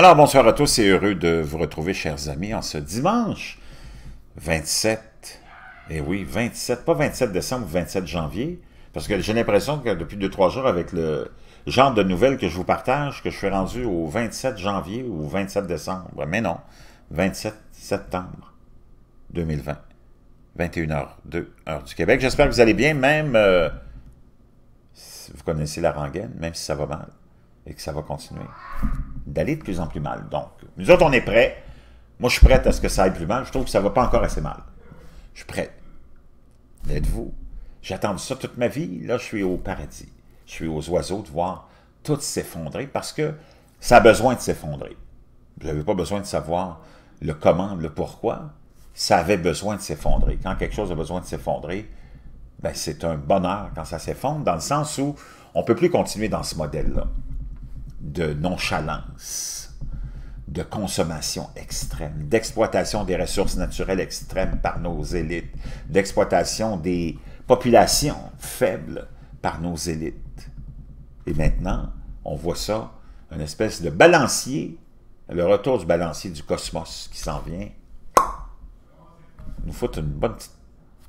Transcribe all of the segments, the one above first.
Alors, bonsoir à tous et heureux de vous retrouver, chers amis, en ce dimanche 27, et eh oui, 27, pas 27 décembre, 27 janvier, parce que j'ai l'impression que depuis 2-3 jours, avec le genre de nouvelles que je vous partage, que je suis rendu au 27 janvier ou 27 décembre, mais non, 27 septembre 2020, 21h02, heure du Québec. J'espère que vous allez bien, même, euh, si vous connaissez la rengaine, même si ça va mal et que ça va continuer d'aller de plus en plus mal. Donc, nous autres, on est prêts. Moi, je suis prête à ce que ça aille plus mal. Je trouve que ça ne va pas encore assez mal. Je suis prête. Êtes-vous? j'attends ça toute ma vie. Là, je suis au paradis. Je suis aux oiseaux de voir tout s'effondrer parce que ça a besoin de s'effondrer. Vous n'avez pas besoin de savoir le comment, le pourquoi. Ça avait besoin de s'effondrer. Quand quelque chose a besoin de s'effondrer, ben c'est un bonheur quand ça s'effondre, dans le sens où on ne peut plus continuer dans ce modèle-là de nonchalance, de consommation extrême, d'exploitation des ressources naturelles extrêmes par nos élites, d'exploitation des populations faibles par nos élites. Et maintenant, on voit ça, une espèce de balancier, le retour du balancier du cosmos qui s'en vient. Nous faut une bonne petite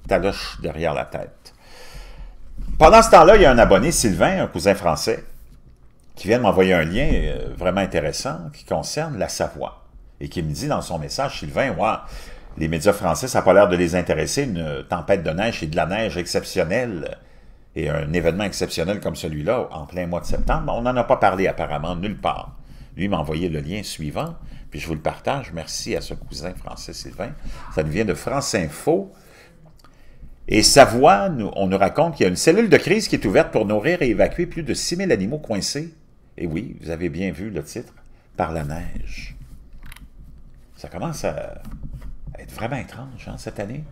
taloche derrière la tête. Pendant ce temps-là, il y a un abonné, Sylvain, un cousin français, qui vient de m'envoyer un lien euh, vraiment intéressant qui concerne la Savoie et qui me dit dans son message, Sylvain, les médias français, ça n'a pas l'air de les intéresser, une tempête de neige et de la neige exceptionnelle et un événement exceptionnel comme celui-là en plein mois de septembre. On n'en a pas parlé apparemment nulle part. Lui m'a envoyé le lien suivant, puis je vous le partage. Merci à ce cousin français Sylvain. Ça nous vient de France Info. Et Savoie, on nous raconte qu'il y a une cellule de crise qui est ouverte pour nourrir et évacuer plus de 6000 animaux coincés et oui, vous avez bien vu le titre, Par la neige. Ça commence à être vraiment étrange hein, cette année.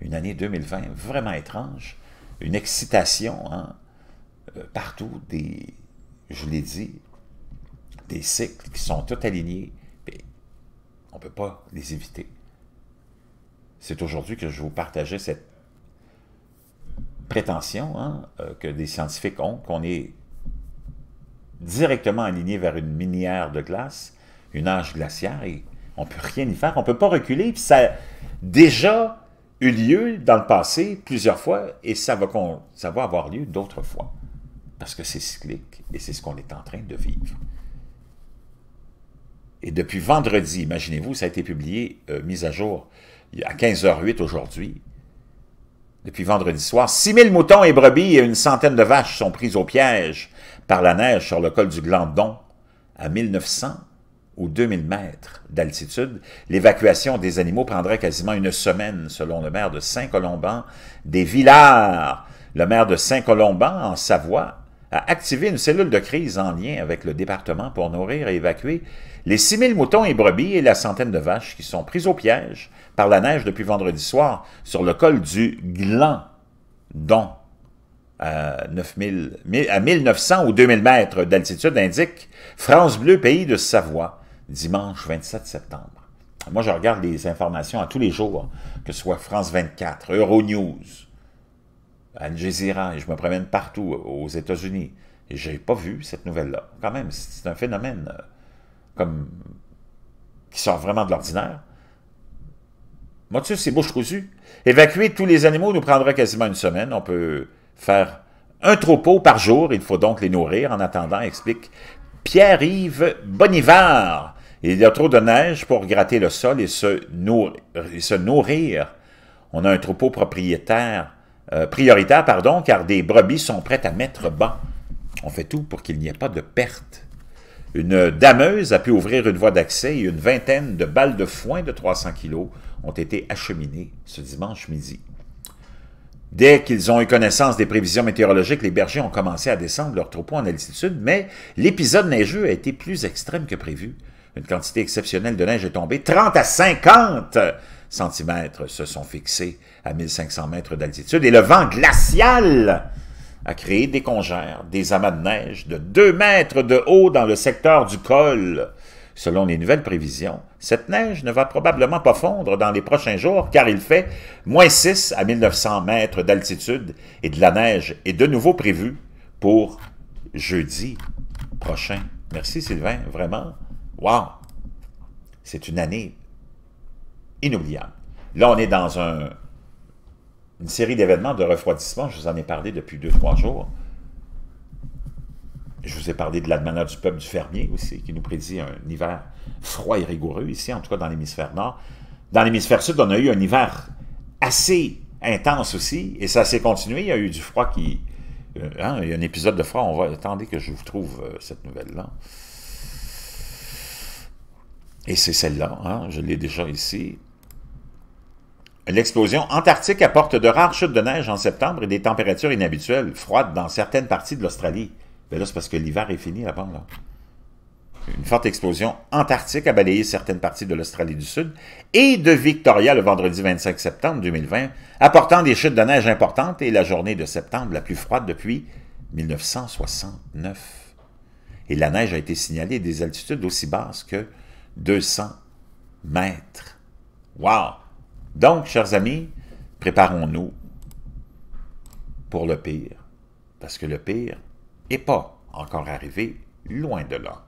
Une année 2020 vraiment étrange. Une excitation hein, euh, partout, des, je l'ai dit, des cycles qui sont tout alignés. on ne peut pas les éviter. C'est aujourd'hui que je vous partageais cette prétention hein, euh, que des scientifiques ont, qu'on est directement aligné vers une minière de glace, une âge glaciaire, et on ne peut rien y faire, on ne peut pas reculer. ça a déjà eu lieu dans le passé plusieurs fois, et ça va, avoir lieu d'autres fois. Parce que c'est cyclique, et c'est ce qu'on est en train de vivre. Et depuis vendredi, imaginez-vous, ça a été publié, euh, mis à jour, à 15h08 aujourd'hui, depuis vendredi soir, 6000 moutons et brebis et une centaine de vaches sont prises au piège par la neige sur le col du Glandon, à 1900 ou 2000 mètres d'altitude, l'évacuation des animaux prendrait quasiment une semaine, selon le maire de Saint-Colomban des Villars. Le maire de Saint-Colomban, en Savoie, a activé une cellule de crise en lien avec le département pour nourrir et évacuer les 6000 moutons et brebis et la centaine de vaches qui sont prises au piège par la neige depuis vendredi soir sur le col du Glandon à, 9000, à 1900 ou 2000 mètres d'altitude indique France Bleu, pays de Savoie, dimanche 27 septembre. Moi, je regarde les informations à tous les jours, que ce soit France 24, Euronews, Al Jazeera, et je me promène partout aux États-Unis. Et je n'ai pas vu cette nouvelle-là. Quand même, c'est un phénomène euh, comme qui sort vraiment de l'ordinaire. Motus, c'est bouche cousue. Évacuer tous les animaux nous prendra quasiment une semaine. On peut faire un troupeau par jour, il faut donc les nourrir en attendant, explique Pierre-Yves Bonivard. Il y a trop de neige pour gratter le sol et se, nourrir. On a un troupeau propriétaire, euh, prioritaire, pardon, car des brebis sont prêtes à mettre bas. On fait tout pour qu'il n'y ait pas de perte. Une dameuse a pu ouvrir une voie d'accès et une vingtaine de balles de foin de 300 kilos ont été acheminées ce dimanche midi. Dès qu'ils ont eu connaissance des prévisions météorologiques, les bergers ont commencé à descendre leurs troupeau en altitude, mais l'épisode neigeux a été plus extrême que prévu. Une quantité exceptionnelle de neige est tombée, 30 à 50 centimètres se sont fixés à 1500 mètres d'altitude et le vent glacial a créé des congères, des amas de neige de 2 mètres de haut dans le secteur du col. Selon les nouvelles prévisions, cette neige ne va probablement pas fondre dans les prochains jours car il fait moins 6 à 1900 mètres d'altitude et de la neige est de nouveau prévue pour jeudi prochain. Merci Sylvain, vraiment. Wow! C'est une année inoubliable. Là, on est dans une série d'événements de refroidissement, je vous en ai parlé depuis deux, trois jours. Je vous ai parlé de la demande du peuple du fermier aussi, qui nous prédit un hiver froid et rigoureux ici, en tout cas dans l'hémisphère nord. Dans l'hémisphère sud, on a eu un hiver assez intense aussi, et ça s'est continué. Il y a eu du froid qui... Euh, hein, il y a un épisode de froid, on va... Attendez que je vous trouve euh, cette nouvelle-là. Et c'est celle-là, hein, je l'ai déjà ici. L'explosion antarctique apporte de rares chutes de neige en septembre et des températures inhabituelles, froides dans certaines parties de l'Australie. Ben là, c'est parce que l'hiver est fini avant, là. Une forte explosion antarctique a balayé certaines parties de l'Australie du Sud et de Victoria le vendredi 25 septembre 2020, apportant des chutes de neige importantes et la journée de septembre la plus froide depuis 1969. Et la neige a été signalée à des altitudes aussi basses que 200 mètres. Wow! Donc, chers amis, préparons-nous pour le pire. Parce que le pire, et pas encore arrivé loin de là.